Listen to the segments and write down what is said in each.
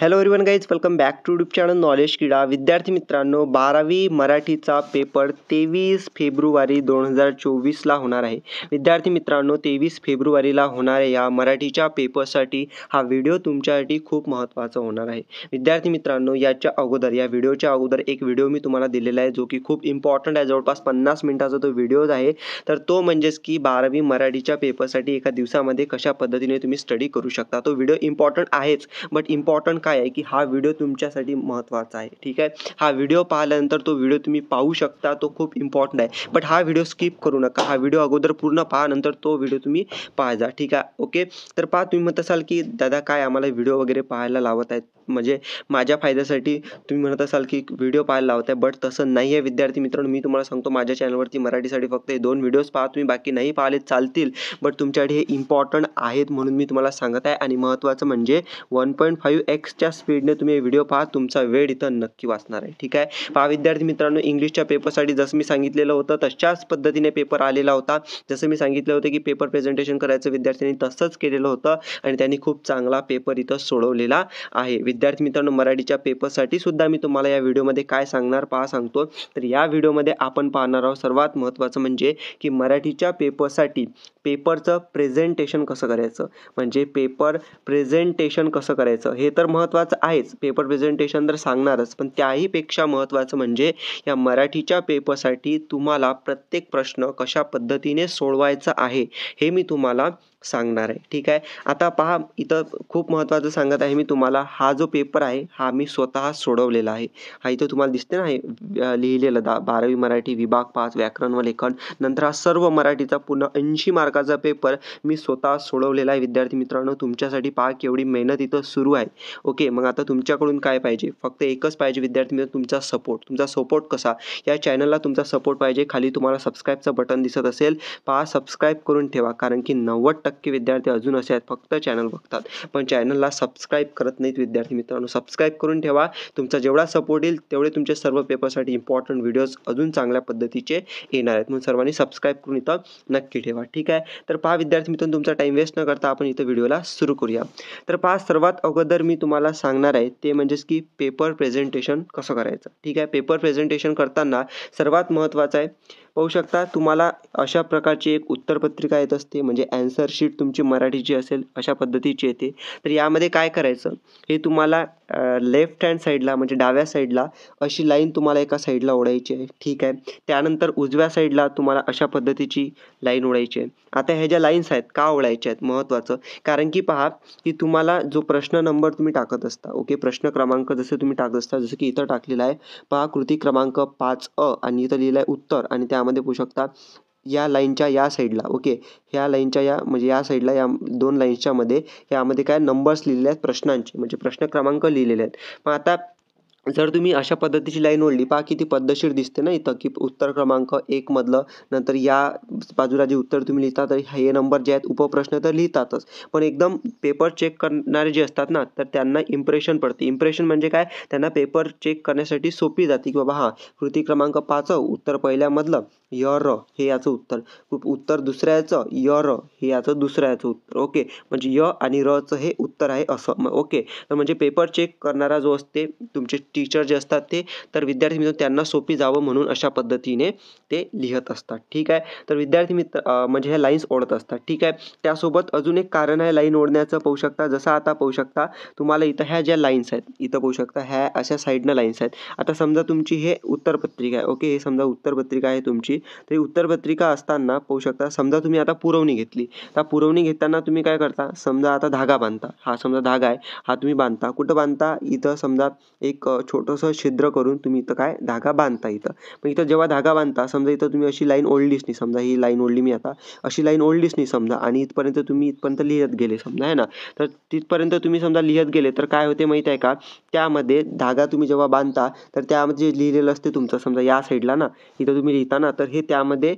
hello everyone guys welcome back to tube channel knowledge किडा विद्यार्थी मित्रांनो बारावी मराठीचा पेपर तेवीस फेब्रुवारी दोन हजार चोवीसला होणार आहे विद्यार्थी मित्रांनो तेवीस फेब्रुवारीला होणाऱ्या या मराठीच्या पेपरसाठी हा व्हिडिओ तुमच्यासाठी खूप महत्त्वाचा होणार आहे विद्यार्थी मित्रांनो याच्या अगोदर या व्हिडिओच्या अगोदर एक व्हिडिओ मी तुम्हाला दिलेला आहे जो की खूप इम्पॉर्टंट आहे जवळपास पन्नास मिनिटाचा तो व्हिडिओज आहे तर तो म्हणजेच की बारावी मराठीच्या पेपरसाठी एका दिवसामध्ये कशा पद्धतीने तुम्ही स्टडी करू शकता तो व्हिडिओ इम्पॉर्टंट आहेच बट इम्पॉर्टंट कारण काय आहे की हा व्हिडिओ तुमच्यासाठी महत्त्वाचा आहे ठीक आहे हा व्हिडिओ पाहिल्यानंतर तो व्हिडिओ तुम्ही पाहू शकता तो खूप इम्पॉर्टंट आहे बट हा व्हिडिओ स्किप करू नका हा व्हिडिओ अगोदर पूर्ण पहा नंतर तो व्हिडिओ तुम्ही पाहा जा ठीक आहे ओके तर पहा तुम्ही म्हणत असाल की दादा काय आम्हाला व्हिडिओ वगैरे पाहायला लावत आहेत म्हणजे माझ्या फायद्यासाठी तुम्ही म्हणत असाल की व्हिडिओ पाहायला लावत आहे बट तसं नाही आहे विद्यार्थी मित्रांनो मी तुम्हाला सांगतो माझ्या चॅनलवरती मराठीसाठी फक्त हे दोन व्हिडिओज पाहा तुम्ही बाकी नाही पाहिले चालतील बट तुमच्यासाठी हे इम्पॉर्टंट आहेत म्हणून मी तुम्हाला सांगत आहे आणि महत्त्वाचं म्हणजे वन पॉईंट फाईव्ह एक्सच्या स्पीडने तुम्ही हे व्हिडिओ पाहा तुमचा वेळ इथं नक्की वाचणार आहे ठीक आहे पहा विद्यार्थी मित्रांनो इंग्लिशच्या पेपरसाठी जसं मी सांगितलेलं होतं तशाच पद्धतीने पेपर आलेला होता जसं मी सांगितलं होतं की पेपर प्रेझेंटेशन करायचं विद्यार्थ्यांनी तसंच केलेलं होतं आणि त्यांनी खूप चांगला पेपर इथं सोडवलेला आहे विद्यार्थी मित्रांनो मराठीच्या पेपरसाठी सुद्धा मी तुम्हाला या व्हिडिओमध्ये काय सांगणार पहा सांगतो तर या व्हिडिओमध्ये आपण पाहणार आहोत सर्वात महत्त्वाचं म्हणजे की मराठीच्या पेपरसाठी पेपरचं प्रेझेंटेशन कसं करायचं म्हणजे पेपर प्रेझेंटेशन कसं करायचं हे तर महत्त्वाचं आहेच पेपर प्रेझेंटेशन तर सांगणारच पण त्याहीपेक्षा महत्त्वाचं म्हणजे या मराठीच्या पेपरसाठी तुम्हाला प्रत्येक प्रश्न कशा पद्धतीने सोडवायचा आहे हे मी तुम्हाला सांगणार आहे ठीक आहे आता पहा इथं खूप महत्त्वाचं सांगत आहे मी तुम्हाला हा जो पेपर आहे हा मी स्वतः सोडवलेला आहे हा इथं तुम्हाला दिसते ना हे लिहिलेलं दा बारावी मराठी विभाग पाच व्याकरण व लेखन नंतर हा सर्व मराठीचा पुन्हा ऐंशी मार्क पुस्तकाचा पेपर मी स्वतः सोडवलेला आहे विद्यार्थी मित्रांनो तुमच्यासाठी पहा केवढी मेहनत इथं सुरू आहे ओके मग आता तुमच्याकडून काय पाहिजे फक्त एकच पाहिजे विद्यार्थी मित्र तुमचा सपोर्ट तुमचा सपोर्ट कसा या चॅनलला तुमचा सपोर्ट पाहिजे खाली तुम्हाला सबस्क्राईबचं बटन दिसत असेल पहा सबस्क्राईब करून ठेवा कारण की नव्वद टक्के विद्यार्थी अजून असे आहेत फक्त चॅनल बघतात पण चॅनलला सबस्क्राईब करत नाहीत विद्यार्थी मित्रांनो सबस्क्राईब करून ठेवा तुमचा जेवढा सपोर्ट येईल तेवढे तुमचे सर्व पेपरसाठी इम्पॉर्टंट व्हिडिओज अजून चांगल्या पद्धतीचे येणार आहेत म्हणून सर्वांनी सबस्क्राईब करून इथं नक्की ठेवा ठीक आहे तर पहा विद्यार्थी मित्रांनो तुमचा टाइम वेस्ट न करता आपण इथं व्हिडिओला सुरू करूया तर पहा सर्वात अगोदर मी तुम्हाला सांगणार आहे ते म्हणजेच की पेपर प्रेझेंटेशन कसं करायचं ठीक आहे पेपर प्रेझेंटेशन करताना सर्वात महत्त्वाचं आहे पाहू शकता तुम्हाला अशा प्रकारची एक उत्तरपत्रिका येत असते म्हणजे ॲन्सर शीट तुमची मराठी जी असेल अशा पद्धतीची येते तर यामध्ये काय करायचं हे तुम्हाला लेफ्ट हँड साईडला म्हणजे डाव्या साईडला अशी लाईन तुम्हाला एका साईडला ओढायची आहे ठीक आहे त्यानंतर उजव्या साईडला तुम्हाला अशा पद्धतीची लाईन ओढायची आहे आता ह्या ज्या लाईन्स आहेत का ओढायच्या आहेत महत्त्वाचं कारण की पहा की तुम्हाला जो प्रश्न नंबर तुम्ही टाकत असता ओके प्रश्न क्रमांक जसे तुम्ही टाकत असता जसं की इथं टाकलेला आहे पहा कृती क्रमांक पाच अ आणि इथं लिहिलं आहे उत्तर आणि त्या यामध्ये पोहू शकता या लाईनच्या या साईडला ओके ह्या लाईनच्या या म्हणजे या साईडला या दोन लाईन्सच्यामध्ये यामध्ये काय नंबर्स लिहिलेले आहेत प्रश्नांचे म्हणजे प्रश्न क्रमांक लिहिलेले आहेत मग आता जर तुम्ही अशा पद्धतीची लाईन ओढली पहा किती पद्धतशीर दिसते ना इथं की उत्तर क्रमांक एकमधलं नंतर या बाजूला जे उत्तर तुम्ही लिहिता तर हे नंबर जे आहेत उपप्रश्न तर लिहितातच पण एकदम पेपर चेक करणारे जे असतात ना तर त्यांना इम्प्रेशन पडते इम्प्रेशन म्हणजे काय त्यांना पेपर चेक करण्यासाठी सोपी जाते की बाबा हां कृती क्रमांक पाच उत्तर पहिल्यामधलं य र हे याचं उत्तर उत्तर दुसऱ्याचं य र हे याचं दुसऱ्याचं उत्तर ओके म्हणजे य आणि रचं हे उत्तर आहे असं ओके तर म्हणजे पेपर चेक करणारा जो असते तुमचे टीचर जे असतात ते तर विद्यार्थी मित्र त्यांना सोपी जावं म्हणून अशा पद्धतीने ते लिहत असतात ठीक आहे तर विद्यार्थी मित्र म्हणजे ह्या लाईन्स ओढत असतात ठीक आहे त्यासोबत अजून एक कारण आहे लाईन ओढण्याचं पाहू शकता जसं आता पाहू शकता तुम्हाला इथं ह्या ज्या लाईन्स आहेत इथं पाहू शकता ह्या अशा साईडनं लाईन्स आहेत आता समजा तुमची हे उत्तरपत्रिका आहे ओके हे समजा उत्तरपत्रिका आहे तुमची तर ही उत्तरपत्रिका असताना पाहू शकता समजा तुम्ही आता पुरवणी घेतली तर पुरवणी घेताना तुम्ही काय करता समजा आता धागा बांधता हा समजा धागा आहे हा तुम्ही बांधता कुठं बांधता इथं समजा एक छोटंसं छिद्र करून तुम्ही इथं काय धागा बांधता इथं मग इथं जेव्हा धागा बांधता समजा इथं तुम्ही अशी लाईन ओढलीच नाही समजा ही लाईन ओढली मी आता अशी लाईन ओढलीच नाही समजा आणि इथपर्यंत तुम्ही इथपर्यंत लिहित गेले समजा आहे ना तर तिथपर्यंत तुम्ही समजा लिहित गेले तर काय होते माहीत आहे का त्यामध्ये धागा तुम्ही जेव्हा बांधता तर त्यामध्ये जे लिहिलेलं असते तुमचं समजा या साईडला ना इथं तुम्ही लिहिता ना तर हे त्यामध्ये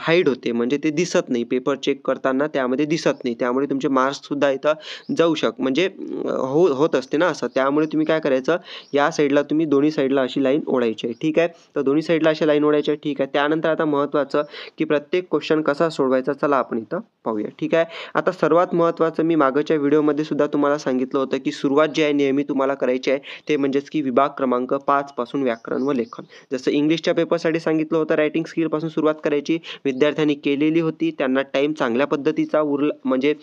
हाईड होते म्हणजे ते दिसत नाही पेपर चेक करताना त्यामध्ये दिसत नाही त्यामुळे तुमचे मार्क्ससुद्धा इथं जाऊ शक म्हणजे हो होत असते ना असं त्यामुळे तुम्ही काय करायचं या साईड साईडला तुम्ही दोन्ही साईडला अशी लाईन ओढायची आहे ठीक आहे तर दोन्ही साईडला अशी लाईन ओढायची ठीक आहे त्यानंतर आता महत्त्वाचं की प्रत्येक क्वेश्चन कसा सोडवायचा चला आपण इथं पाहूया ठीक आहे आता सर्वात महत्त्वाचं मी मागच्या व्हिडिओमध्ये सुद्धा तुम्हाला सांगितलं होतं की सुरुवात जी आहे नेहमी तुम्हाला करायची आहे ते म्हणजेच की विभाग क्रमांक पाचपासून व्याकरण व लेखन जसं इंग्लिशच्या पेपरसाठी सांगितलं होतं रायटिंग स्किलपासून सुरुवात करायची विद्यार्थ्यांनी केलेली होती त्यांना टाईम चांगल्या पद्धतीचा उरला म्हणजे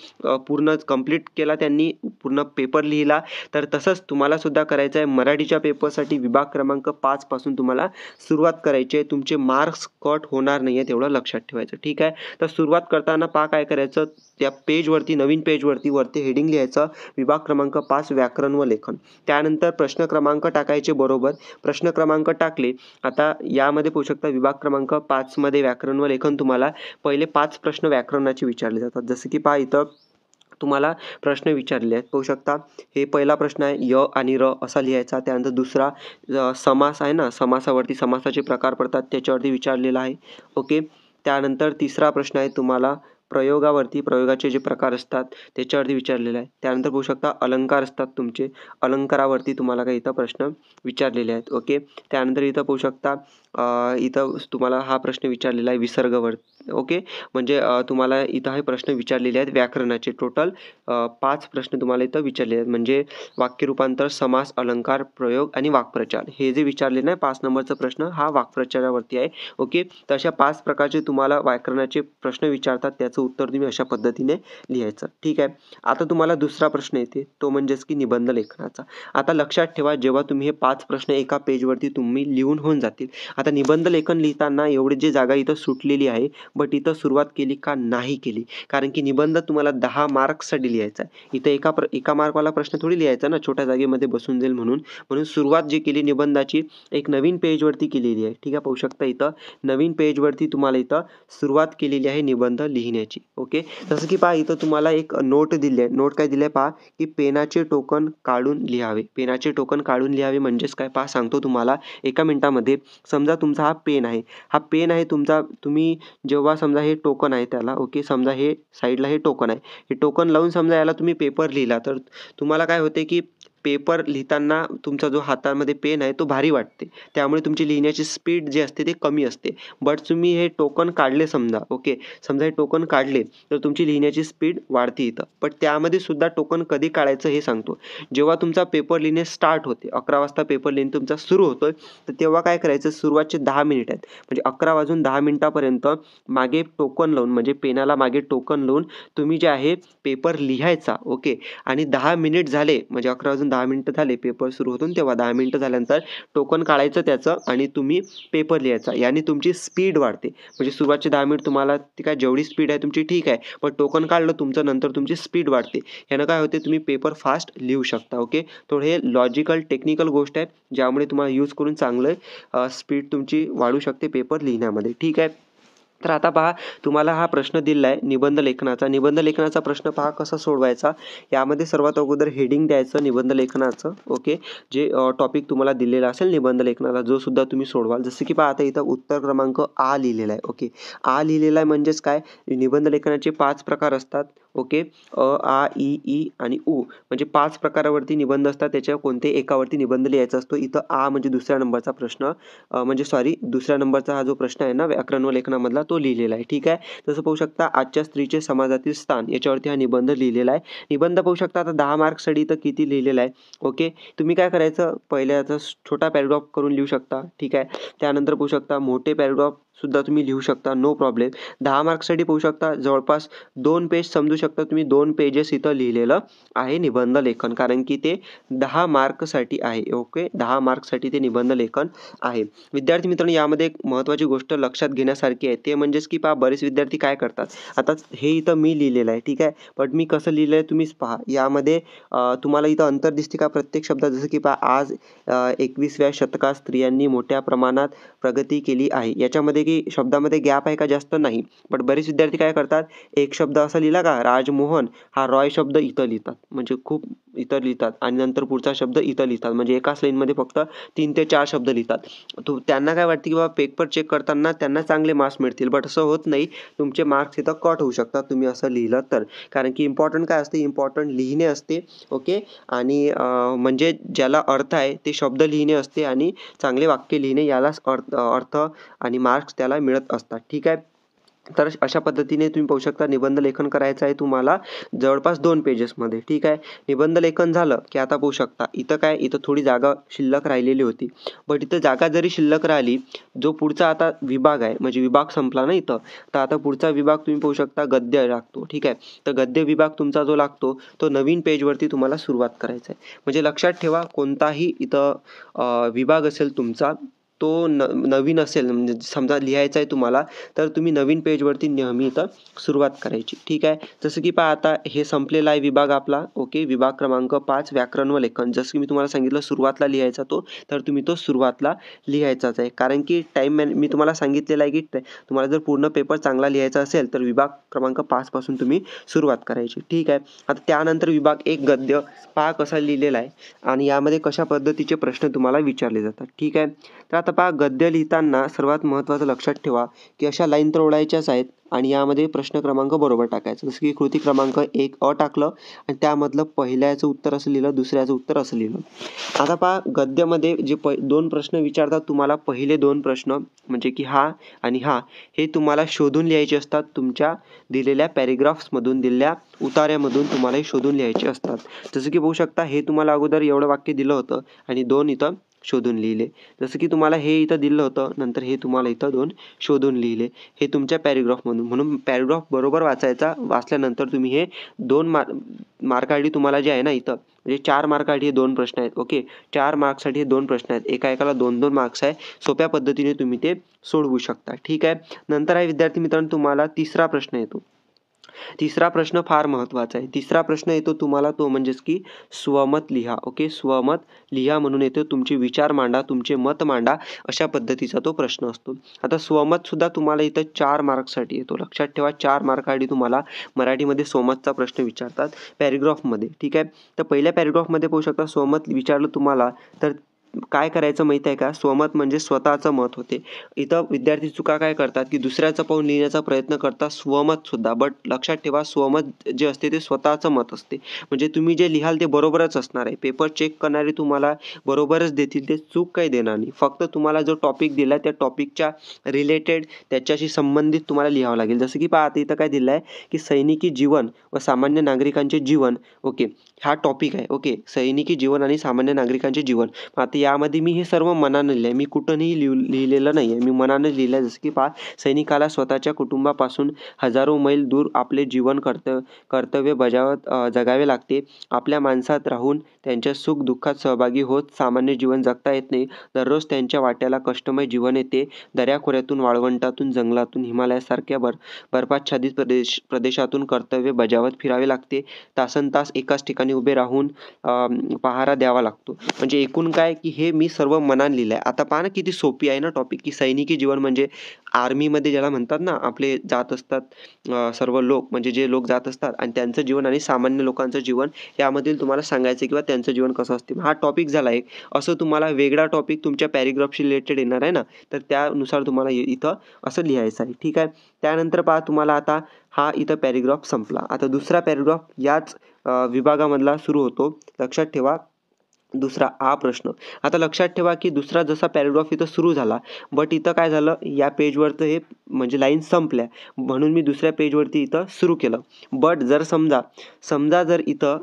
पूर्ण कंप्लीट केला त्यांनी पूर्ण पेपर लिहिला तर तसंच तुम्हाला सुद्धा करायचं आहे मराठीच्या पेपर साठी विभाग क्रमांक पासून तुम्हाला सुरुवात करायची आहे तुमचे मार्क्स कट होणार नाही आहे तेवढं लक्षात ठेवायचं ठीक आहे तर सुरुवात करताना पा काय करायचं त्या पेजवरती नवीन पेजवरती वरती हेडिंग लिहायचं विभाग क्रमांक पाच व्याकरण व लेखन त्यानंतर प्रश्न क्रमांक टाकायचे बरोबर प्रश्न क्रमांक टाकले आता यामध्ये पोहू शकता विभाग क्रमांक पाचमध्ये व्याकरण व लेखन तुम्हाला पहिले पाच प्रश्न व्याकरणाचे विचारले जातात जसं की पहा इथं तुम्हाला प्रश्न विचारले आहेत बघू शकता हे पहिला प्रश्न आहे य आणि र असा लिहायचा त्यानंतर दुसरा समास आहे ना समासावरती समासाचे प्रकार पडतात त्याच्यावरती विचारलेला आहे ओके त्यानंतर तिसरा प्रश्न आहे तुम्हाला प्रयोगावरती प्रयोगाचे जे प्रकार असतात त्याच्यावरती विचारलेलं आहे त्यानंतर पाहू शकता अलंकार असतात तुमचे अलंकारावरती तुम्हाला काही इथं प्रश्न विचारलेले आहेत ओके त्यानंतर इथं पाहू शकता इथं तुम्हाला हा प्रश्न विचारलेला आहे विसर्गवर ओके म्हणजे तुम्हाला इथं हे प्रश्न विचारलेले आहेत व्याकरणाचे टोटल पाच प्रश्न तुम्हाला इथं विचारले आहेत म्हणजे वाक्यरूपांतर समास अलंकार प्रयोग आणि वाक्प्रचार हे जे विचारले नाही पाच नंबरचा प्रश्न हा वाक्प्रचारावरती आहे ओके तर अशा पाच प्रकारचे तुम्हाला व्याकरणाचे प्रश्न विचारतात त्याचं उत्तर तुम्ही अशा पद्धतीने लिहायचं ठीक आहे आता तुम्हाला दुसरा प्रश्न येते तो म्हणजेच की निबंध लेखनाचा आता लक्षात ठेवा जेव्हा तुम्ही हे पाच प्रश्न एका पेजवरती तुम्ही लिहून होऊन जातील आता निबंध लेखन लिहिताना एवढी जी जागा इथं सुटलेली आहे बट इथं सुरुवात केली का नाही केली कारण की निबंध तुम्हाला दहा मार्क्ससाठी लिहायचा आहे इथं एका प्र एका मार्कवाला प्रश्न थोडी लिहायचा ना छोट्या जागेमध्ये बसून जाईल म्हणून म्हणून सुरुवात जी केली निबंधाची एक नवीन पेजवरती केलेली आहे ठीक आहे पाहू शकता इथं नवीन पेजवरती तुम्हाला इथं सुरुवात केलेली आहे निबंध लिहिण्याची ओके जसं की पहा इथं तुम्हाला एक नोट दिली आहे नोट काय दिले आहे पहा की पेनाचे टोकन काढून लिहावे पेनाचे टोकन काढून लिहावे म्हणजेच काय पहा सांगतो तुम्हाला एका मिनिटामध्ये समजा समजा तुमचा हा पेन आहे हा पेन आहे तुमचा तुम्ही जेव्हा समजा हे टोकन आहे त्याला ओके समजा हे साईडला हे टोकन आहे हे टोकन लावून समजा याला तुम्ही पेपर लिहिला तर तुम्हाला काय होते की पेपर लिहिताना तुमचा जो हातामध्ये पेन आहे तो भारी वाटते त्यामुळे तुमची लिहिण्याची स्पीड जी असते ते कमी असते बट तुम्ही हे टोकन काढले समजा ओके समजा हे टोकन काढले तर तुमची लिहिण्याची स्पीड वाढते इथं बट त्यामध्ये सुद्धा टोकन कधी काढायचं हे सांगतो जेव्हा तुमचा पेपर लिहिणे स्टार्ट होते अकरा वाजता पेपर लिहिणे तुमचा सुरू होतो तर तेव्हा काय करायचं सुरुवातचे दहा मिनिट आहेत म्हणजे अकरा वाजून दहा मिनिटापर्यंत मागे टोकन लावून म्हणजे पेनाला मागे टोकन लावून तुम्ही जे आहे पेपर लिहायचा ओके आणि दहा मिनिट झाले म्हणजे अकरा वाजून दहा मिनटं झाले पेपर सुरू होतून तेव्हा दहा मिनटं झाल्यानंतर टोकन काढायचं त्याचं आणि तुम्ही पेपर लिहायचा याने तुमची स्पीड वाढते म्हणजे सुरुवातचे दहा मिनिट तुम्हाला ती काय जेवढी स्पीड आहे तुमची ठीक आहे पण टोकन काढलं तुमचं नंतर तुमची स्पीड वाढते यानं काय होते तुम्ही पेपर फास्ट लिहू शकता ओके थोडे हे लॉजिकल टेक्निकल गोष्ट आहे ज्यामुळे तुम्हाला यूज करून चांगलं स्पीड तुमची वाढू शकते पेपर लिहिण्यामध्ये ठीक आहे तर आता पहा तुम्हाला हा प्रश्न दिला आहे निबंध लेखनाचा निबंध लेखनाचा प्रश्न पहा कसा सोडवायचा यामध्ये सर्वात अगोदर हेडिंग द्यायचं निबंध लेखनाचं ओके जे टॉपिक तुम्हाला दिलेला असेल निबंध लेखनाला जो सुद्धा तुम्ही सोडवाल जसं की पहा आता इथं उत्तर क्रमांक आ लिहिलेला आहे ओके आ लिहिलेला आहे म्हणजेच काय निबंध लेखनाचे पाच प्रकार असतात ओके अ आ ई ई आणि उ म्हणजे पाच प्रकारावरती निबंध असतात त्याच्या कोणते एकावरती निबंध लिहायचा असतो इथं आ म्हणजे दुसऱ्या नंबरचा प्रश्न म्हणजे सॉरी दुसऱ्या नंबरचा हा जो प्रश्न आहे ना व्याकरण व लेखनामधला तो लिहिलेला आहे ठीक आहे तसं पाहू शकता आजच्या स्त्रीचे समाजातील स्थान याच्यावरती हा निबंध लिहिलेला आहे निबंध पाहू शकता आता दहा मार्क्ससाठी इथं किती लिहिलेला आहे ओके तुम्ही काय करायचं पहिल्याचा छोटा पॅरेग्राफ करून लिहू शकता ठीक आहे त्यानंतर पाहू शकता मोठे पॅरेग्राफ सुद्धा तुम्ही लिहू शकता नो प्रॉब्लेम दहा मार्क्ससाठी पाहू शकता जवळपास दोन पेज समजू शकता तुम्ही दोन पेजेस इथं लिहिलेलं आहे निबंध लेखन कारण की ते दहा मार्कसाठी आहे ओके दहा मार्कसाठी ते निबंध लेखन आहे विद्यार्थी मित्रांनो यामध्ये एक महत्त्वाची गोष्ट लक्षात घेण्यासारखी आहे ते म्हणजेच की पहा बरेच विद्यार्थी काय करतात आता हे इथं मी लिहिलेलं आहे ठीक आहे बट मी कसं लिहिलं आहे तुम्हीच पहा यामध्ये तुम्हाला इथं अंतर दिसते का प्रत्येक शब्दात जसं की पहा आज एकवीसव्या शतकात स्त्रियांनी मोठ्या प्रमाणात प्रगती केली आहे याच्यामध्ये की शब्दामध्ये गॅप आहे का जास्त नाही बट बरेच विद्यार्थी काय करतात एक शब्द असा लिहिला का राजमोहन हा रॉय शब्द इथं लिहितात म्हणजे खूप इथं लिहितात आणि नंतर पुढचा शब्द इथं लिहितात म्हणजे एकाच लाईनमध्ये फक्त तीन ते चार शब्द लिहितात तो त्यांना काय वाटते की बाबा पेपर चेक करताना त्यांना चांगले मार्क्स मिळतील बट असं होत नाही तुमचे मार्क्स इथं कट होऊ शकतात तुम्ही असं लिहिलं तर कारण की इम्पॉर्टंट काय असते इम्पॉर्टंट लिहिणे असते ओके आणि म्हणजे ज्याला अर्थ आहे ते शब्द लिहिणे असते आणि चांगले वाक्य लिहिणे यालाच अर्थ अर्थ आणि मार्क्स त्याला मिळत असतात ठीक आहे तर अशा पद्धतीने तुम्ही पाहू शकता निबंध लेखन करायचं आहे तुम्हाला जवळपास दोन पेजेसमध्ये ठीक आहे निबंध लेखन झालं की आता पाहू शकता इथं काय इथं थोडी जागा शिल्लक राहिलेली होती बट इथं जागा जरी शिल्लक राहिली जो पुढचा आता विभाग आहे म्हणजे विभाग संपला ना इथं तर आता पुढचा विभाग तुम्ही पाहू शकता गद्य लागतो ठीक आहे तर गद्य विभाग तुमचा जो लागतो तो नवीन पेजवरती तुम्हाला सुरुवात करायचा आहे म्हणजे लक्षात ठेवा कोणताही इथं विभाग असेल तुमचा तो न नवीन असेल म्हणजे समजा लिहायचा आहे तुम्हाला तर तुम्ही नवीन पेजवरती नेहमी इथं सुरुवात करायची ठीक आहे जसं की पहा आता हे संपलेला आहे विभाग आपला ओके विभाग क्रमांक पाच व्याकरण व लेखन जसं की मी तुम्हाला सांगितलं सुरुवातला लिहायचा तो तर तुम्ही तो सुरुवातला लिहायचाच आहे कारण की टाईम मी तुम्हाला सांगितलेलं आहे की तुम्हाला जर पूर्ण पेपर चांगला लिहायचा असेल तर विभाग क्रमांक पाचपासून तुम्ही सुरुवात करायची ठीक आहे आता त्यानंतर विभाग एक गद्य पहा कसा लिहिलेला आहे आणि यामध्ये कशा पद्धतीचे प्रश्न तुम्हाला विचारले जातात ठीक आहे तर आता पहा गद्य लिहिताना सर्वात महत्त्वाचं लक्षात ठेवा की अशा लाईन तर ओढायच्याच आहेत आणि यामध्ये प्रश्न क्रमांक बरोबर टाकायचा जसं की कृती क्रमांक एक अ टाकलं आणि त्यामधलं पहिल्याचं उत्तर असं लिहिलं दुसऱ्याचं उत्तर असं लिहिलं आता पहा गद्यमध्ये जे प दोन प्रश्न विचारतात तुम्हाला पहिले दोन प्रश्न म्हणजे की हा आणि हा हे तुम्हाला शोधून लिहायचे असतात तुमच्या दिलेल्या पॅरेग्राफ्समधून दिलेल्या उतार्यामधून तुम्हाला हे शोधून लिहायचे असतात जसं की बघू शकता हे तुम्हाला अगोदर एवढं वाक्य दिलं होतं आणि दोन इथं शोधून लिहिले जसं की तुम्हाला हे इथं दिलं होतं नंतर हे तुम्हाला इथं दोन शोधून लिहिले हे तुमच्या पॅरेग्राफमधून म्हणून पॅरेग्राफ बरोबर वाचायचा वाचल्यानंतर तुम्ही हे दोन मार मार्क आय डी तुम्हाला जे आहे ना इथं म्हणजे चार मार्क मार्कासाठी हे दोन प्रश्न आहेत ओके चार मार्क्ससाठी हे दोन प्रश्न आहेत एका एकाला दोन दोन मार्क्स आहे सोप्या पद्धतीने तुम्ही ते सोडवू शकता ठीक आहे नंतर आहे विद्यार्थी मित्रांनो तुम्हाला तिसरा प्रश्न येतो तिसरा प्रश्न फार महत्त्वाचा आहे तिसरा प्रश्न येतो तुम्हाला तो म्हणजेच की स्वमत लिहा ओके स्वमत लिहा म्हणून येतो तुमचे विचार मांडा तुमचे मत मांडा अशा पद्धतीचा तो प्रश्न असतो आता स्वमतसुद्धा तुम्हाला इथं चार मार्कसाठी येतो लक्षात ठेवा चार मार्कासाठी तुम्हाला मराठीमध्ये स्वमतचा प्रश्न विचारतात पॅरेग्राफमध्ये ठीक आहे तर पहिल्या पॅरेग्राफमध्ये पाहू शकता स्वमत विचारलं तुम्हाला तर काय करायचं माहीत आहे का स्वमत म्हणजे स्वतःचं मत होते इथं विद्यार्थी चुका काय करतात की दुसऱ्याचं पाहून लिहिण्याचा प्रयत्न करतात स्वमतसुद्धा बट लक्षात ठेवा स्वमत जे असते ते स्वतःचं मत असते म्हणजे तुम्ही जे लिहाल ते बरोबरच असणार आहे पेपर चेक करणारे तुम्हाला बरोबरच देतील ते चूक काही देणार नाही फक्त तुम्हाला जो टॉपिक दिला त्या टॉपिकच्या रिलेटेड त्याच्याशी संबंधित तुम्हाला लिहावं लागेल जसं की पहा आता इथं काय दिलं आहे की सैनिकी जीवन व सामान्य नागरिकांचे जीवन ओके हा टॉपिक आहे ओके सैनिकी जीवन आणि सामान्य नागरिकांचे जीवन आता यामध्ये मी हे सर्व मनानं लिहिलं मी कुठूनही लिहू लिहिलेलं नाही आहे मी मनानं लिहिलं आहे जसं की पा सैनिकाला स्वतःच्या कुटुंबापासून हजारो मैल दूर आपले जीवन कर्त कर्तव्य बजावत जगावे लागते आपल्या माणसात राहून त्यांच्या सुख दुःखात सहभागी होत सामान्य जीवन जगता येत नाही दररोज त्यांच्या वाट्याला कष्टमय जीवन येते दऱ्याखोऱ्यातून वाळवंटातून जंगलातून हिमालयासारख्या बर बर्फाच्छादित प्रदेश प्रदेशातून कर्तव्य बजावत फिरावे लागते तासन तास एकाच ठिकाणी उभे राहून पहारा द्यावा लागतो म्हणजे एकूण काय की हे मी सर्व मनान लिहिलं आहे आता पाहा ना किती सोपी आहे ना टॉपिक की सैनिकी जीवन म्हणजे आर्मीमध्ये ज्याला म्हणतात ना आपले जात असतात सर्व लोक म्हणजे जे लोक जात असतात आणि त्यांचं जीवन आणि सामान्य लोकांचं जीवन यामधील तुम्हाला सांगायचं किंवा त्यांचं जीवन कसं असते हा टॉपिक झाला एक असं तुम्हाला वेगळा टॉपिक तुमच्या पॅरेग्राफशी रिलेटेड येणार आहे ना तर त्यानुसार तुम्हाला इथं असं लिहायचं आहे ठीक आहे त्यानंतर पहा तुम्हाला आता हा इथं पॅरेग्राफ संपला आता दुसरा पॅरेग्राफ याच विभागामधला सुरू होतो लक्षात ठेवा दुसरा आ प्रश्न आता लक्षात ठेवा की दुसरा जसा पॅरेग्राफ इथं सुरू झाला बट इथं काय झालं या पेजवरचं हे म्हणजे लाईन संपल्या म्हणून मी दुसऱ्या पेजवरती इथं सुरू केलं बट जर समजा समजा जर इथं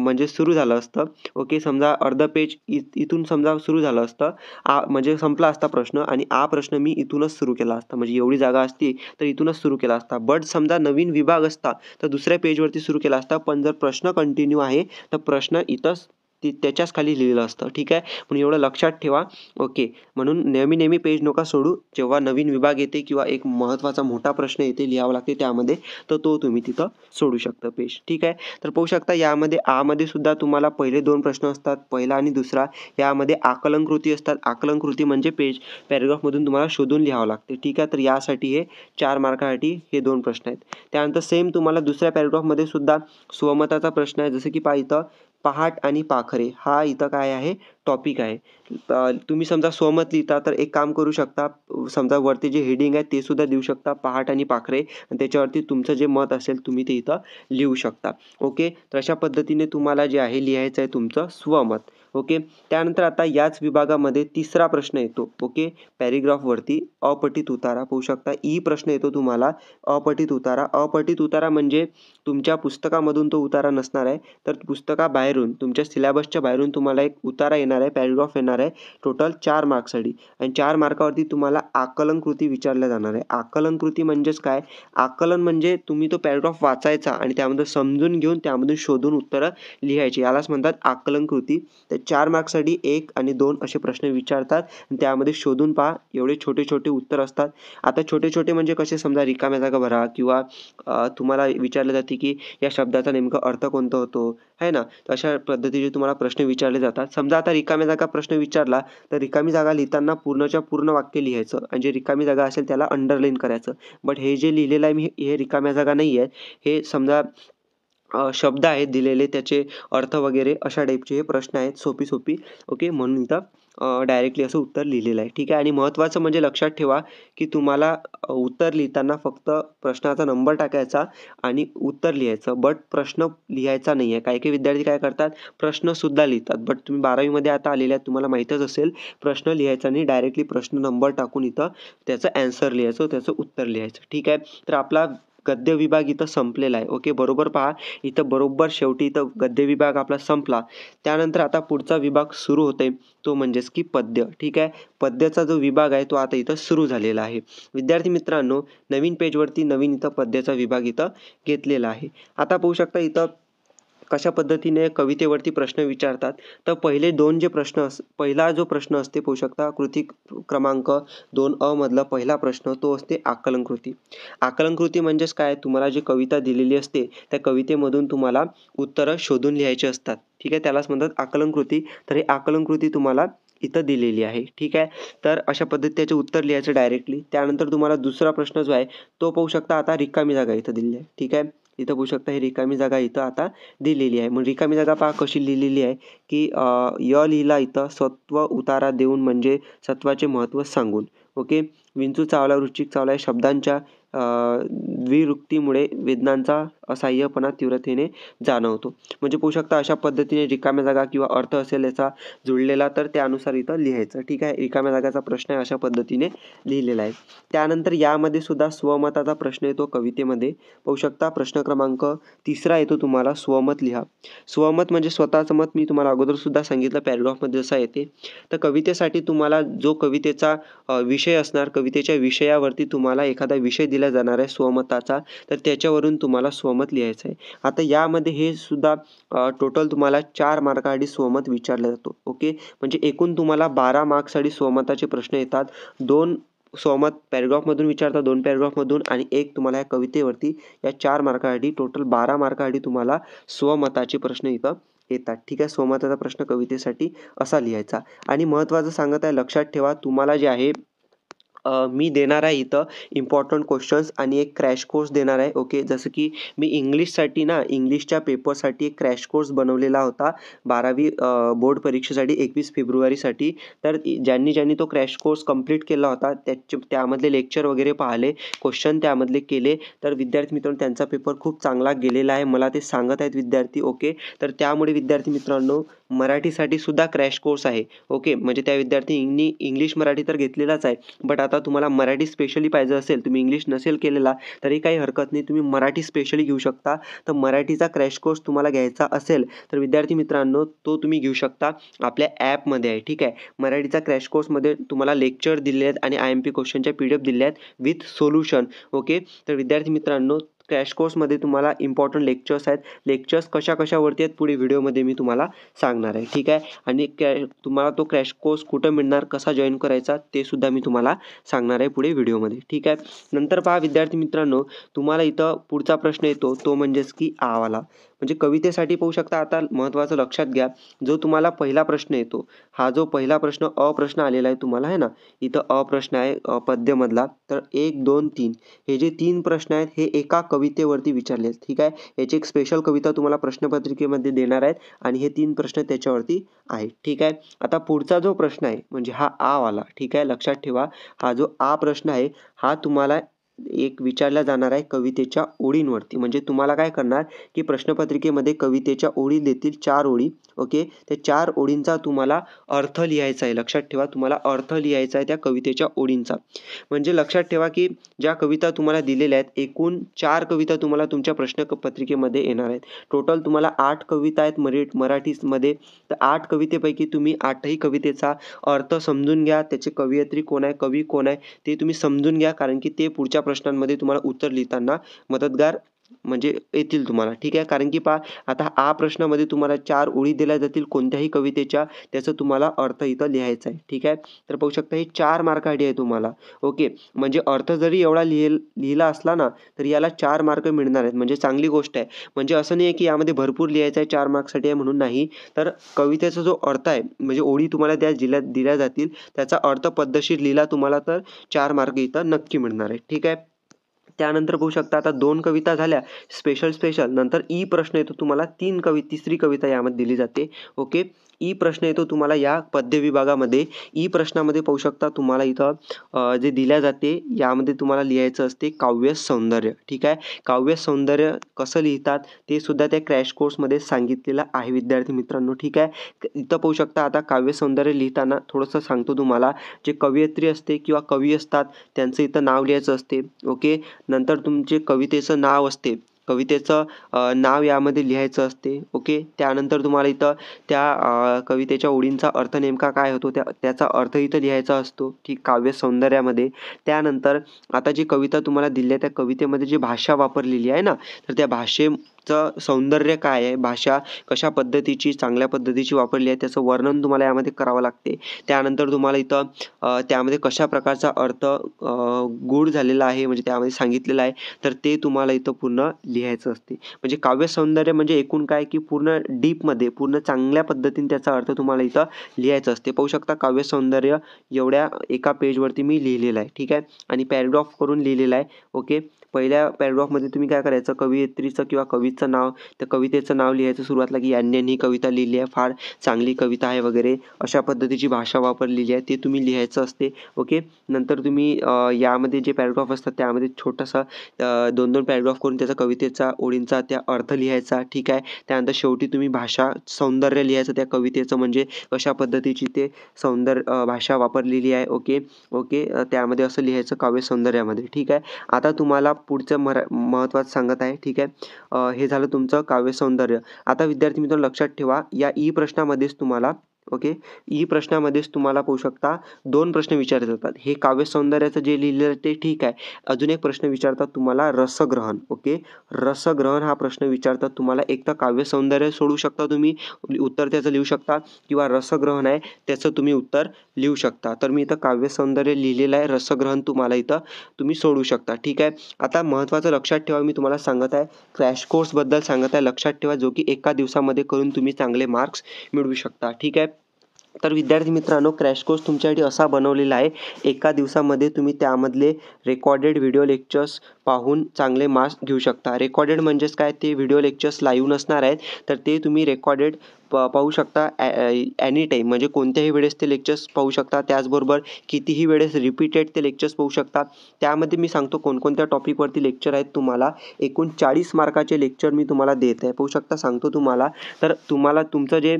म्हणजे सुरू झालं असतं ओके समजा अर्ध पेज इथून समजा सुरू झालं असतं आ म्हणजे संपला असता प्रश्न आणि आ प्रश्न मी इथूनच सुरू केला असता म्हणजे एवढी जागा असती तर इथूनच सुरू केला असता बट समजा नवीन विभाग असता तर दुसऱ्या पेजवरती सुरू केला असता पण जर प्रश्न कंटिन्यू आहे तर प्रश्न इथंच ती त्याच्याच खाली लिहिलेलं असतं ठीक आहे म्हणून एवढं लक्षात ठेवा ओके म्हणून नेहमी नेहमी पेज नका सोडू जेव्हा नवीन विभाग येते किंवा एक महत्त्वाचा मोठा प्रश्न येते लिहावा लागते त्यामध्ये तर तो तुम्ही तिथं सोडू शकता पेज ठीक आहे तर पाहू शकता यामध्ये आमध्ये सुद्धा तुम्हाला पहिले दोन प्रश्न असतात पहिला आणि दुसरा यामध्ये कृती असतात आकलनकृती म्हणजे पेज पॅरेग्राफमधून तुम्हाला शोधून लिहावं लागते ठीक आहे तर यासाठी हे चार मार्कासाठी हे दोन प्रश्न आहेत त्यानंतर सेम तुम्हाला दुसऱ्या पॅरेग्राफमध्ये सुद्धा स्वमताचा प्रश्न आहे जसं की पहा पहाट आणि पाखरे हा इथं काय आहे टॉपिक आहे तुम्ही समजा स्वमत लिहिता तर एक काम करू शकता समजा वरती जे हेडिंग आहे ते सुद्धा देऊ शकता पहाट आणि पाखरे आणि त्याच्यावरती तुमचं जे मत असेल तुम्ही ते इथं लिहू शकता ओके तर अशा पद्धतीने तुम्हाला जे आहे लिहायचं आहे तुमचं स्वमत ओके त्यानंतर आता याच विभागामध्ये तिसरा प्रश्न येतो ओके पॅरिग्राफवरती अपठित उतारा पाहू शकता ई प्रश्न येतो तुम्हाला अपठित उतारा अपठित उतारा म्हणजे तुमच्या पुस्तकामधून तो उतारा नसणार आहे तर पुस्तकाबाहेरून तुमच्या सिलेबसच्या बाहेरून तुम्हाला एक उतारा येणार आहे पॅरेग्राफ येणार आहे टोटल चार मार्कसाठी आणि चार मार्कावरती तुम्हाला आकलन कृती विचारल्या जाणार आहे आकलन कृती म्हणजेच काय आकलन म्हणजे तुम्ही तो पॅरेग्राफ वाचायचा आणि त्यामध्ये समजून घेऊन त्यामधून शोधून उत्तरं लिहायची यालाच म्हणतात आकलन कृती चार मार्क्ससाठी एक आणि दोन असे प्रश्न विचारतात त्यामध्ये शोधून पहा एवढे छोटे छोटे उत्तर असतात आता छोटे छोटे म्हणजे कसे समजा रिकाम्या जागा भरा किंवा तुम्हाला विचारले जाते की या शब्दाचा नेमका अर्थ कोणता होतो है ना अशा पद्धतीचे तुम्हाला प्रश्न विचारले जातात समजा आता रिकाम्या जागा प्रश्न विचारला तर रिकामी जागा लिहिताना पूर्णच्या पूर्ण वाक्य लिहायचं आणि जे रिकामी जागा असेल त्याला अंडरलाईन करायचं बट हे जे लिहिलेलं आहे मी हे रिकाम्या जागा नाही आहे हे समजा शब्द आहेत दिलेले त्याचे अर्थ वगैरे अशा टाईपचे हे प्रश्न आहेत सोपी सोपी ओके म्हणून इथं डायरेक्टली असं उत्तर लिहिलेलं आहे ठीक आहे आणि महत्त्वाचं म्हणजे लक्षात ठेवा की तुम्हाला उत्तर लिहिताना फक्त प्रश्नाचा नंबर टाकायचा आणि उत्तर लिहायचं बट प्रश्न लिहायचा नाही आहे काही काही विद्यार्थी काय करतात प्रश्नसुद्धा लिहितात बट तुम्ही बारावीमध्ये आता आलेले आहेत तुम्हाला माहीतच असेल प्रश्न लिहायचा नाही डायरेक्टली प्रश्न नंबर टाकून इथं त्याचं ॲन्सर लिहायचं त्याचं उत्तर लिहायचं ठीक आहे तर आपला गद्य विभाग इथं संपलेला आहे ओके बरोबर पहा इथं बरोबर शेवटी इथं गद्य विभाग आपला संपला त्यानंतर आता पुढचा विभाग सुरू होते तो म्हणजेच की पद्य ठीक आहे पद्याचा जो विभाग आहे तो आता इथं सुरू झालेला आहे विद्यार्थी मित्रांनो नवीन पेजवरती नवीन इथं पद्याचा विभाग इथं घेतलेला आहे आता पाहू शकता इथं कशा पद्धतीने कवितेवरती प्रश्न विचारतात तर पहिले दोन जे प्रश्न अस पहिला जो प्रश्न असते पाहू शकता कृती क्रमांक दोन मधला पहिला प्रश्न तो असते आकलनकृती आकलनकृती म्हणजेच काय तुम्हाला जी कविता दिलेली असते त्या कवितेमधून तुम्हाला उत्तरं शोधून लिहायची असतात ठीक आहे त्यालाच म्हणतात आकलनकृती तर हे आकलनकृती तुम्हाला इथं दिलेली आहे ठीक आहे तर अशा पद्धतीचे त्याचे उत्तर लिहायचं डायरेक्टली त्यानंतर तुम्हाला दुसरा प्रश्न जो आहे तो पाहू शकता आता रिकामी जागा इथं दिलेली आहे ठीक आहे इथं बघू शकता ही रिकामी जागा इथं आता दिलेली आहे मग रिकामी जागा पहा कशी लिहिलेली आहे की य लिहिला इथं सत्व उतारा देऊन म्हणजे सत्वाचे महत्त्व सांगून ओके विंचू चावला रुचिक चावला या शब्दांच्या द्विरुक्तीमुळे वेदनांचा असहाय्यपणा तीव्रतेने जाणवतो म्हणजे पोषकता अशा पद्धतीने रिकाम्या जागा किंवा अर्थ असेल याचा जुळलेला तर त्यानुसार इथं लिहायचं ठीक आहे रिकाम्या जागाचा प्रश्न आहे अशा पद्धतीने लिहिलेला आहे त्यानंतर यामध्ये सुद्धा स्वमताचा प्रश्न येतो कवितेमध्ये पाहू शकता प्रश्न क्रमांक तिसरा येतो तुम्हाला स्वमत लिहा स्वमत म्हणजे स्वतःचं मत मी तुम्हाला अगोदरसुद्धा सांगितलं पॅरेग्राफमध्ये जसा येते तर कवितेसाठी तुम्हाला जो कवितेचा विषय असणार कवितेच्या विषयावरती तुम्हाला एखादा विषय दिला जाणार आहे स्वमताचा तर त्याच्यावरून तुम्हाला स्वमत स्वमत लिहायचं आहे आता यामध्ये हे सुद्धा टोटल तुम्हाला चार मार्कासाठी स्वमत विचारला जातो ओके म्हणजे एकूण तुम्हाला बारा मार्क्ससाठी स्वमताचे प्रश्न येतात दोन स्वमत पॅरेग्राफमधून विचारतात दोन पॅरेग्राफमधून आणि एक तुम्हाला या कवितेवरती या चार मार्कासाठी टोटल बारा मार्कासाठी तुम्हाला स्वमताचे प्रश्न इथं येतात ठीक आहे स्वमताचा प्रश्न कवितेसाठी असा लिहायचा आणि महत्त्वाचं सांगत आहे लक्षात ठेवा तुम्हाला जे आहे मी देणार आहे इथं इम्पॉर्टंट क्वेश्चन्स आणि एक क्रॅश कोर्स देणार आहे ओके जसं की मी इंग्लिशसाठी ना इंग्लिशच्या पेपरसाठी एक क्रॅश कोर्स बनवलेला होता बारावी बोर्ड परीक्षेसाठी एकवीस फेब्रुवारीसाठी तर ज्यांनी ज्यांनी तो क्रॅश कोर्स कंप्लीट केला होता त्याचे त्यामधले लेक्चर वगैरे पाहिले क्वेश्चन त्यामधले केले तर विद्यार्थी मित्रांनो त्यांचा पेपर खूप चांगला गेलेला आहे मला ते सांगत आहेत विद्यार्थी ओके तर त्यामुळे विद्यार्थी मित्रांनो मराठीसाठी सुद्धा क्रॅश कोर्स आहे ओके म्हणजे त्या विद्यार्थींनी इंग्लिश मराठी तर घेतलेलाच आहे बट आता तुम्हाला मराठी स्पेशली पाहिजे असेल तुम्ही इंग्लिश नसेल केलेला तरी काही हरकत नाही तुम्ही मराठी स्पेशली घेऊ शकता तर मराठीचा क्रॅश कोर्स तुम्हाला घ्यायचा असेल तर विद्यार्थी मित्रांनो तो तुम्ही घेऊ शकता आपल्या ॲपमध्ये आहे ठीक आहे मराठीचा क्रॅश कोर्समध्ये तुम्हाला लेक्चर दिले आहेत आणि आय एम पी क्वेश्चनच्या पी डी एफ दिल्या आहेत विथ सोल्युशन ओके तर विद्यार्थी मित्रांनो क्रॅश कोर्समध्ये तुम्हाला इम्पॉर्टंट लेक्चर्स आहेत लेक्चर्स कशा कशावरती आहेत पुढे व्हिडिओमध्ये मी तुम्हाला सांगणार आहे ठीक आहे आणि तुम्हाला तो क्रॅश कोर्स कुठं मिळणार कसा जॉईन करायचा ते सुद्धा मी तुम्हाला सांगणार आहे पुढे व्हिडिओमध्ये ठीक आहे नंतर पहा विद्यार्थी मित्रांनो तुम्हाला इथं पुढचा प्रश्न येतो तो म्हणजेच की आवाला म्हणजे कवितेसाठी पाहू शकता आता महत्त्वाचं लक्षात घ्या जो तुम्हाला पहिला प्रश्न येतो हा जो पहिला प्रश्न अ प्रश्न आलेला आहे तुम्हाला आहे ना इथं अप्रश्न आहे पद्यमधला तर एक दोन तीन हे जे तीन प्रश्न आहेत हे एका कवितेवरती विचारले ठीक आहे याची एक स्पेशल कविता तुम्हाला प्रश्नपत्रिकेमध्ये देणार आहेत आणि हे तीन प्रश्न त्याच्यावरती आहेत ठीक आहे आता पुढचा जो प्रश्न आहे म्हणजे हा आ वाला ठीक आहे लक्षात ठेवा हा जो आ प्रश्न आहे हा तुम्हाला एक विचारला जाणार आहे कवितेच्या ओळींवरती म्हणजे तुम्हाला काय करणार की प्रश्नपत्रिकेमध्ये कवितेच्या ओळी देतील चार ओळी ओके त्या चार ओळींचा तुम्हाला अर्थ लिहायचा आहे लक्षात ठेवा तुम्हाला अर्थ लिहायचा आहे त्या कवितेच्या ओळींचा म्हणजे लक्षात ठेवा की ज्या कविता तुम्हाला दिलेल्या आहेत एकूण चार कविता तुम्हाला तुमच्या प्रश्नपत्रिकेमध्ये येणार आहेत टोटल तुम्हाला आठ कविता आहेत मरे मराठीमध्ये तर आठ कवितेपैकी तुम्ही आठही कवितेचा अर्थ समजून घ्या त्याचे कवयित्री कोण आहे कवी कोण आहे ते तुम्ही समजून घ्या कारण की ते पुढच्या प्रश्नांमध्ये तुम्हाला उत्तर लिहिताना मदतगार म्हणजे येतील तुम्हाला ठीक आहे कारण की पा आता हा प्रश्नामध्ये तुम्हाला चार ओळी दिल्या जातील कोणत्याही कवितेच्या त्याचा तुम्हाला अर्थ इथं लिहायचा आहे ठीक आहे तर पाहू शकता हे चार मार्कासाठी आहे तुम्हाला ओके म्हणजे अर्थ जरी एवढा लिहि लिहिला असला ना तर याला चार मार्क मिळणार आहेत म्हणजे चांगली गोष्ट आहे म्हणजे असं नाही आहे की यामध्ये भरपूर लिहायचं आहे चार मार्कसाठी आहे म्हणून नाही तर कवितेचा जो अर्थ आहे म्हणजे ओळी तुम्हाला त्या जिल्ह्यात दिल्या जातील त्याचा अर्थ पद्धतशीर लिहिला तुम्हाला तर चार मार्क इथं नक्की मिळणार आहे ठीक आहे त्यानंतर बघू शकता आता दोन कविता झाल्या स्पेशल स्पेशल नंतर ई प्रश्न येतो तुम्हाला तीन कवि तिसरी कविता यामध्ये दिली जाते ओके ई प्रश्न येतो तुम्हाला या पद्य विभागामध्ये ई प्रश्नामध्ये पाहू शकता तुम्हाला इथं जे दिल्या जाते यामध्ये तुम्हाला लिहायचं असते काव्य सौंदर्य ठीक आहे काव्य सौंदर्य कसं लिहितात ते सुद्धा त्या क्रॅश कोर्समध्ये सांगितलेलं आहे विद्यार्थी मित्रांनो ठीक आहे इथं पाहू शकता आता काव्य सौंदर्य लिहिताना थोडंसं सांगतो तुम्हाला जे कवयित्री असते किंवा कवी असतात त्यांचं इथं नाव लिहायचं असते ओके नंतर तुमचे कवितेचं नाव असते कवितेचं नाव यामध्ये लिहायचं असते ओके त्यानंतर तुम्हाला इथं त्या कवितेच्या ओळींचा अर्थ नेमका काय होतो त्या त्याचा अर्थ इथं लिहायचा असतो ठीक काव्य सौंदर्यामध्ये त्यानंतर आता जी कविता तुम्हाला दिली आहे त्या कवितेमध्ये जी भाषा वापरलेली आहे ना तर त्या भाषे भाषेचं सौंदर्य काय आहे भाषा कशा पद्धतीची चांगल्या पद्धतीची वापरली आहे त्याचं वर्णन तुम्हाला यामध्ये करावं लागते त्यानंतर तुम्हाला इथं त्यामध्ये कशा प्रकारचा अर्थ गूढ झालेला आहे म्हणजे त्यामध्ये सांगितलेलं आहे तर ते तुम्हाला इथं पूर्ण लिहायचं असते म्हणजे काव्य सौंदर्य म्हणजे एकूण काय की पूर्ण डीपमध्ये पूर्ण चांगल्या पद्धतीने त्याचा अर्थ तुम्हाला इथं लिहायचं असते पाहू शकता काव्य सौंदर्य एवढ्या एका पेजवरती मी लिहिलेलं आहे ठीक आहे आणि पॅरेग्राफ करून लिहिलेला आहे ओके पहिल्या पॅरेग्राफमध्ये तुम्ही काय करायचं कवयित्रीचं किंवा कवीचं नाव त्या कवितेचं नाव लिहायचं सुरुवातला की यांनी ही कविता लिहिली आहे फार चांगली कविता आहे वगैरे अशा पद्धतीची भाषा वापरलेली आहे ते तुम्ही लिहायचं असते ओके नंतर तुम्ही यामध्ये जे पॅरेग्राफ असतात त्यामध्ये छोटासा दोन दोन पॅरेग्राफ करून त्याचा कवितेचा ओळींचा त्या अर्थ लिहायचा ठीक आहे त्यानंतर शेवटी तुम्ही भाषा सौंदर्य लिहायचं त्या कवितेचं म्हणजे कशा पद्धतीची ते सौंदर्य भाषा वापरलेली आहे ओके ओके त्यामध्ये असं लिहायचं काव्य सौंदर्यामध्ये ठीक आहे आता तुम्हाला पुढचं मरा महत्त्वाचं सांगत आहे ठीक आहे हे झालं तुमचं काव्यसौंदर्य आता विद्यार्थी मित्रांनो लक्षात ठेवा या ई प्रश्नामध्येच तुम्हाला ओके ई प्रश्नामध्येच तुम्हाला पाहू शकता दोन प्रश्न विचारले जातात हे काव्य सौंदर्याचं जे लिहिलेलं ते ठीक आहे अजून एक प्रश्न विचारतात तुम्हाला रसग्रहण ओके रसग्रहण हा प्रश्न विचारतात तुम्हाला एक तर काव्य सौंदर्य सोडू शकता तुम्ही उत्तर त्याचं लिहू शकता किंवा रसग्रहण आहे त्याचं तुम्ही उत्तर लिहू शकता तर मी इथं काव्य सौंदर्य लिहिलेलं आहे रसग्रहण तुम्हाला इथं तुम्ही सोडू शकता ठीक आहे आता महत्त्वाचं लक्षात ठेवा मी तुम्हाला सांगत आहे क्रॅश कोर्सबद्दल सांगत आहे लक्षात ठेवा जो की एका दिवसामध्ये करून तुम्ही चांगले मार्क्स मिळवू शकता ठीक आहे तर विद्यार्थी मित्रांनो क्रॅश कोर्स तुमच्यासाठी असा बनवलेला आहे एका दिवसामध्ये तुम्ही त्यामधले रेकॉर्डेड व्हिडिओ लेक्चर्स पाहून चांगले मार्क्स घेऊ शकता रेकॉर्डेड म्हणजेच काय ते व्हिडिओ लेक्चर्स लाईव्ह नसणार आहेत तर ते तुम्ही रेकॉर्डेड प पाहू शकता ॲ ॲनी टाईम म्हणजे कोणत्याही वेळेस ते लेक्चर्स पाहू शकता त्याचबरोबर कितीही वेळेस रिपीटेड ते लेक्चर्स पाहू शकता त्यामध्ये मी सांगतो कोणकोणत्या टॉपिकवरती लेक्चर आहेत तुम्हाला एकूण चाळीस मार्काचे लेक्चर मी तुम्हाला देत आहे पाहू शकता सांगतो तुम्हाला तर तुम्हाला तुमचं जे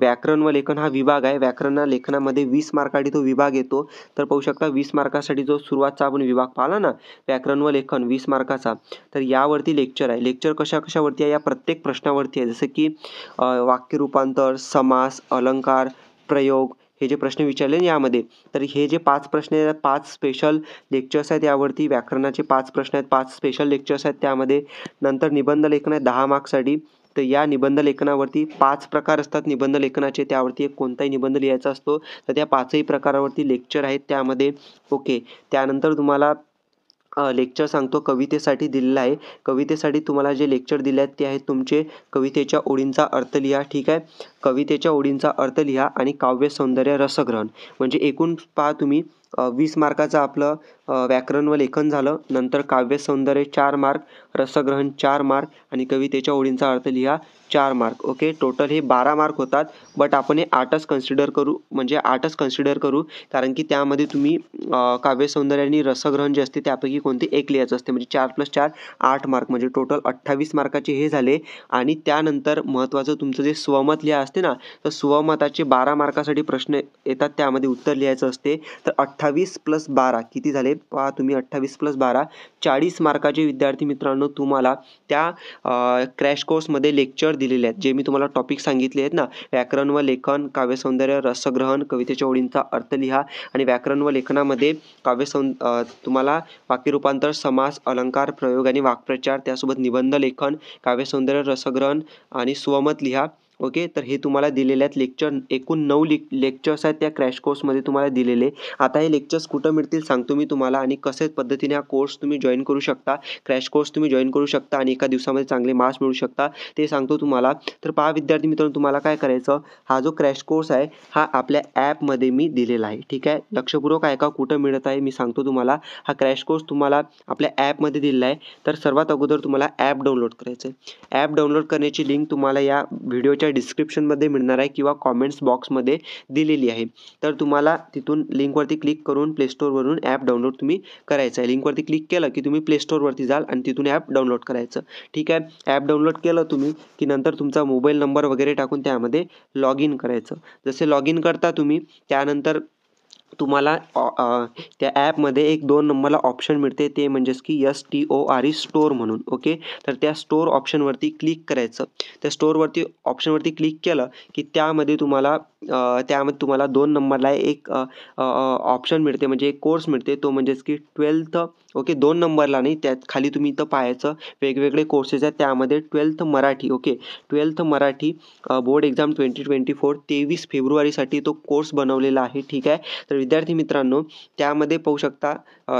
व्याकरण व लेखन हा विभाग आहे व्याकरण लेखनामध्ये वीस मार्कासाठी तो विभाग येतो तर पाहू शकता वीस मार्कासाठी जो सुरुवातचा आपण विभाग पाहिला ना व्याकरण व लेखन लेखन वीस मार्काचा तर यावरती लेक्चर आहे लेक्चर कशा कशावरती आहे या प्रत्येक प्रश्नावरती आहे जसं की वाक्यरूपांतर समास अलंकार प्रयोग हे जे प्रश्न विचारले यामध्ये तर हे जे पाच प्रश्न आहेत पाच स्पेशल लेक्चर्स आहेत यावरती व्याकरणाचे पाच प्रश्न आहेत पाच स्पेशल लेक्चर्स आहेत त्यामध्ये नंतर निबंध लेखन आहे दहा मार्क्ससाठी तर या निबंध लेखनावरती पाच प्रकार असतात निबंध लेखनाचे त्यावरती एक कोणताही निबंध लिहायचा असतो तर त्या पाचही प्रकारावरती लेक्चर आहेत त्यामध्ये ओके त्यानंतर तुम्हाला लेक्चर सांगतो कवितेसाठी दिलेलं आहे कवितेसाठी तुम्हाला जे लेक्चर दिले आहेत ते आहेत तुमचे कवितेच्या ओळींचा अर्थ लिहा ठीक आहे कवितेच्या ओळींचा अर्थ लिहा आणि काव्य सौंदर्य रसग्रहण म्हणजे एकूण पहा तुम्ही वीस मार्काचं आपलं व्याकरण व लेखन झालं नंतर काव्य सौंदर्य चार मार्क रसग्रहण चार मार्क आणि कवितेच्या ओळींचा अर्थ लिहा चार मार्क ओके टोटल हे बारा मार्क होतात बट आपण हे आठच कन्सिडर करू म्हणजे आठच कन्सिडर करू कारण की त्यामध्ये तुम्ही काव्यसौंदर्य आणि रसग्रहण जे असते त्यापैकी कोणते एक लिहायचं असते म्हणजे चार प्लस चार आठ मार्क म्हणजे टोटल अठ्ठावीस मार्काचे हे झाले आणि त्यानंतर महत्त्वाचं तुमचं जे स्वमत लिहा असते ना तर स्वमताचे बारा मार्कासाठी प्रश्न येतात त्यामध्ये उत्तर लिहायचं असते तर अठ्ठावीस प्लस बारा किती झाले पहा तुम्ही अठ्ठावीस प्लस बारा चाळीस मार्काचे विद्यार्थी मित्रांनो तुम्हाला त्या क्रॅश कोर्समध्ये लेक्चर दिलेले आहेत जे मी तुम्हाला टॉपिक सांगितले आहेत ना व्याकरण व लेखन काव्यसौंदर्य रसग्रहण कवितेच्या ओळींचा अर्थ लिहा आणि व्याकरण व लेखनामध्ये काव्यसौं तुम्हाला वाक्यरूपांतर समास अलंकार प्रयोग आणि वाक्प्रचार त्यासोबत निबंध लेखन काव्यसौंदर्य रसग्रहण आणि स्वमत लिहा ओके तर हे तुम्हाला दिलेले आहेत लेक्चर एकूण नऊ लेक लेक्चर्स आहेत त्या क्रॅश कोर्समध्ये तुम्हाला दिलेले आता हे लेक्चर्स कुठं मिळतील सांगतो मी तुम्हाला आणि कसे पद्धतीने हा कोर्स तुम्ही जॉईन करू शकता क्रॅश कोर्स तुम्ही जॉईन करू शकता आणि एका दिवसामध्ये चांगले मार्क्स मिळू शकता ते सांगतो तुम्हाला तर पहा विद्यार्थी मित्रांनो तुम्हाला काय करायचं हा जो क्रॅश कोर्स आहे हा आपल्या ॲपमध्ये मी दिलेला आहे ठीक आहे लक्षपूर्वक आहे का कुठं मिळत आहे मी सांगतो तुम्हाला हा क्रॅश कोर्स तुम्हाला आपल्या ॲपमध्ये दिलेला आहे तर सर्वात अगोदर तुम्हाला ॲप डाउनलोड करायचं आहे ॲप डाउनलोड करण्याची लिंक तुम्हाला या व्हिडिओच्या डिस्क्रिप्शनमध्ये मिळणार आहे किंवा कॉमेंट्स बॉक्समध्ये दिलेली आहे तर तुम्हाला तिथून लिंकवरती क्लिक करून प्लेस्टोरवरून ॲप डाउनलोड तुम्ही करायचं आहे लिंकवरती क्लिक केलं की तुम्ही प्लेस्टोरवरती जाल आणि तिथून ॲप डाउनलोड करायचं ठीक आहे ॲप डाउनलोड केलं तुम्ही की नंतर तुमचा मोबाईल नंबर वगैरे टाकून त्यामध्ये लॉग इन करायचं जसे लॉग इन करता तुम्ही त्यानंतर तुम्हाला त्या ॲपमध्ये एक दोन नंबरला ऑप्शन मिळते ते म्हणजेच की S T O R E store म्हणून ओके तर त्या स्टोअर ऑप्शनवरती क्लिक करायचं त्या स्टोअरवरती ऑप्शनवरती क्लिक केलं की त्यामध्ये तुम्हाला त्यामध्ये तुम्हाला दोन नंबरला एक ऑप्शन मिळते म्हणजे एक कोर्स मिळते तो म्हणजेच की ट्वेल्थ ओके दोन नंबरला नाही त्यात खाली तुम्ही इथं पाहायचं वेगवेगळे कोर्सेस आहेत त्यामध्ये twelfth Marathi okay twelfth Marathi board exam twenty twenty four तेवीस फेब्रुवारीसाठी तो कोर्स बनवलेला आहे ठीक आहे तर विद्यार्थी मित्रांनो त्यामध्ये पाहू शकता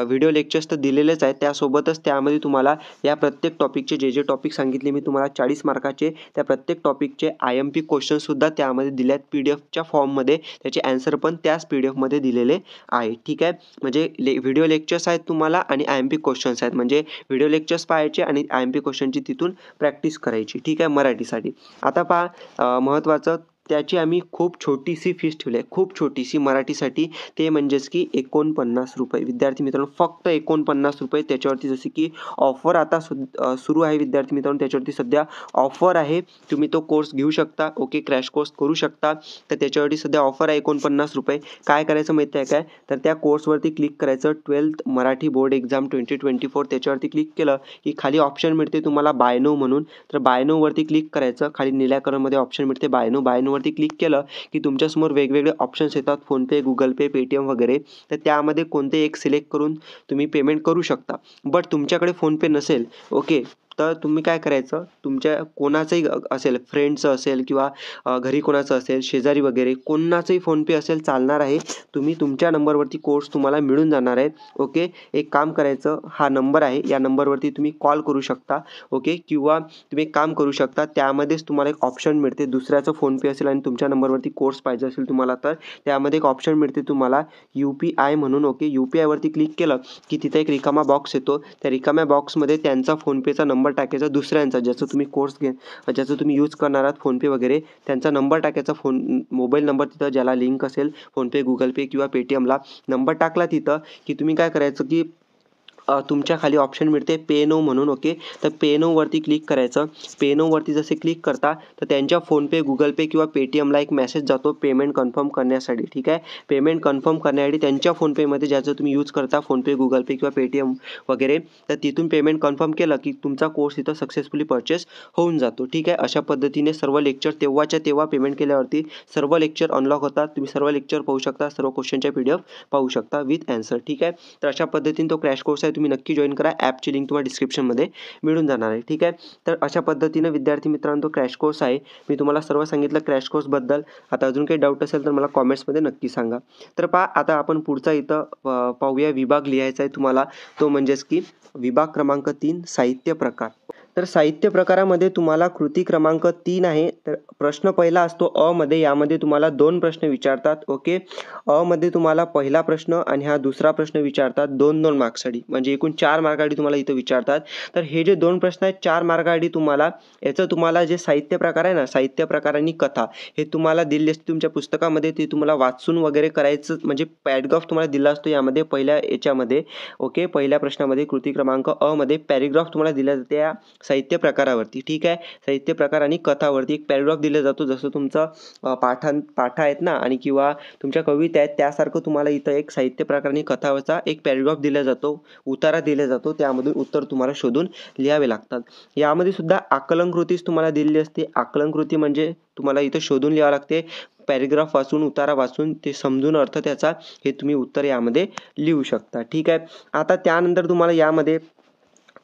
व्हिडिओ लेक्चर्स तर दिलेलेच आहेत त्यासोबतच त्यामध्ये तुम्हाला या प्रत्येक टॉपिकचे जे जे टॉपिक सांगितले मी तुम्हाला चाळीस मार्काचे त्या प्रत्येक टॉपिकचे आय एम पी क्वेश्चनसुद्धा त्यामध्ये दिले आहेत पी डी एफच्या फॉर्ममध्ये त्याचे ॲन्सर पण त्याच पी डी एफमध्ये दिलेले आहे ठीक आहे म्हणजे ले व्हिडिओ लेक्चर्स आहेत तुम्हाला आणि आय एम पी क्वेश्चन्स आहेत म्हणजे व्हिडिओ लेक्चर्स पाहायचे आणि आय एम पी क्वेश्चनची तिथून प्रॅक्टिस करायची ठीक आहे मराठीसाठी आता पहा महत्त्वाचं त्याची आम्ही खूप छोटीशी फीस ठेवली आहे खूप छोटीशी मराठीसाठी ते म्हणजेच की एकोणपन्नास रुपये विद्यार्थी मित्रांनो फक्त एकोणपन्नास रुपये त्याच्यावरती जसे की ऑफर आता सु सुरू आहे विद्यार्थी मित्रांनो त्याच्यावरती सध्या ऑफर आहे तुम्ही तो कोर्स घेऊ शकता ओके क्रॅश कोर्स करू शकता तर त्याच्यावरती सध्या ऑफर आहे एकोणपन्नास रुपये काय करायचं माहिती आहे काय तर त्या कोर्सवरती क्लिक करायचं twelfth Marathi board exam twenty twenty four त्याच्यावरती क्लिक केलं की खाली ऑप्शन मिळते तुम्हाला बायनो म्हणून तर बायनोवरती क्लिक करायचं खाली निळ्या कलरमध्ये ऑप्शन मिळते बायनो बायनोवरती त्यावरती क्लिक केलं की तुमच्यासमोर वेगवेगळे ऑप्शन्स येतात फोनपे गुगल पे पेटीएम वगैरे तर त्यामध्ये कोणते एक सिलेक्ट करून तुम्ही पेमेंट करू शकता बट तुमच्याकडे पे नसेल ओके तर तुम्ही काय करायचं तुमच्या कोणाचंही असेल फ्रेंडचं असेल किंवा घरी कोणाचं असेल शेजारी वगैरे कोणाचंही फोनपे असेल चालणार आहे तुम्ही तुमच्या नंबरवरती कोर्स तुम्हाला मिळून जाणार आहे ओके एक काम करायचं हा नंबर आहे या नंबरवरती तुम्ही कॉल करू शकता ओके किंवा तुम्ही एक काम करू शकता त्यामध्येच तुम्हाला एक ऑप्शन मिळते दुसऱ्याचं फोनपे असेल आणि तुमच्या नंबरवरती कोर्स पाहिजे असेल तुम्हाला तर त्यामध्ये एक ऑप्शन मिळते तुम्हाला यू पी आय म्हणून ओके यू पी आयवरती क्लिक केलं की तिथे एक रिकामा बॉक्स येतो त्या रिकाम्या बॉक्समध्ये त्यांचा फोनपेचा नंबर टाकायचा दुसऱ्यांचा ज्याचा तुम्ही कोर्स घे ज्याचा तुम्ही यूज करणार आहात फोनपे वगैरे त्यांचा नंबर टाकायचा फोन मोबाईल नंबर तिथं ज्याला लिंक असेल फोनपे गुगल पे किंवा पेटीएमला नंबर टाकला तिथं की तुम्ही काय करायचं की तुमच्या खाली ऑप्शन मिळते पेनो म्हणून ओके तर पेनोवरती क्लिक करायचं पेनोवरती जसे क्लिक करता तर त्यांच्या फोनपे गुगल पे किंवा पेटीएमला एक मेसेज जातो पेमेंट कन्फर्म करण्यासाठी ठीक आहे पेमेंट कन्फर्म करण्यासाठी त्यांच्या फोनपेमध्ये ज्याचं तुम्ही यूज करता फोनपे गुगल पे किंवा पेटीएम वगैरे तर तिथून पेमेंट कन्फर्म केलं की तुमचा कोर्स इथं सक्सेसफुली परचेस होऊन जातो ठीक आहे अशा पद्धतीने सर्व लेक्चर तेव्हाच्या तेव्हा पेमेंट केल्यावरती सर्व लेक्चर अनलॉक होतात तुम्ही सर्व लेक्चर पाहू शकता सर्व क्वेश्चनच्या पी डी पाहू शकता विथ ॲन्सर ठीक आहे तर अशा पद्धतीने तो क्रॅश कोर्स आहे तुम्ही नक्की जॉईन करा ॲपची लिंक तुम्हाला डिस्क्रिप्शनमध्ये मिळून जाणार आहे ठीक आहे तर अशा पद्धतीनं विद्यार्थी मित्रांनो क्रॅश कोर्स आहे मी तुम्हाला सर्व सांगितलं क्रॅश कोर्सबद्दल आता अजून काही डाऊट असेल तर मला कॉमेंट्समध्ये नक्की सांगा तर पा आता आपण पुढचा इथं पाहूया विभाग लिहायचा आहे तुम्हाला तो म्हणजेच की विभाग क्रमांक तीन साहित्य प्रकार तर साहित्य प्रकारामध्ये तुम्हाला कृती क्रमांक तीन आहे तर प्रश्न पहिला असतो अ मध्ये यामध्ये तुम्हाला दोन प्रश्न विचारतात ओके अमध्ये तुम्हाला पहिला प्रश्न आणि हा दुसरा प्रश्न विचारतात दोन दोन मार्क्ससाठी म्हणजे एकूण चार मार्कासाठी तुम्हाला इथं विचारतात तर हे जे दोन प्रश्न आहेत चार मार्कासाठी तुम्हाला याचं तुम्हाला जे साहित्य प्रकार आहे ना साहित्य प्रकार आणि कथा हे तुम्हाला दिली असते तुमच्या पुस्तकामध्ये ते तुम्हाला वाचून वगैरे करायचं म्हणजे पॅडग्राफ तुम्हाला दिला असतो यामध्ये पहिल्या याच्यामध्ये ओके पहिल्या प्रश्नामध्ये कृती क्रमांक अमध्ये पॅरेग्राफ तुम्हाला दिला जाते या साहित्य प्रकारावरती ठीक आहे साहित्य प्रकार आणि कथावरती एक पॅरेग्राफ दिला जातो जसं तुमचं पाठां पाठ आहेत ना आणि किंवा तुमच्या कविता आहेत त्यासारखं तुम्हाला इथं एक साहित्य प्रकार आणि कथावरचा एक पॅरेग्राफ दिला जातो उतारा दिला जातो त्यामधून उत्तर तुम्हाला शोधून लिहावे लागतात यामध्ये सुद्धा आकलनकृतीच तुम्हाला दिलेली असते आकलनकृती म्हणजे तुम्हाला इथं शोधून लिहावं लागते पॅरेग्राफ वाचून उतारा वाचून ते समजून अर्थ त्याचा हे तुम्ही उत्तर यामध्ये लिहू शकता ठीक आहे आता त्यानंतर तुम्हाला यामध्ये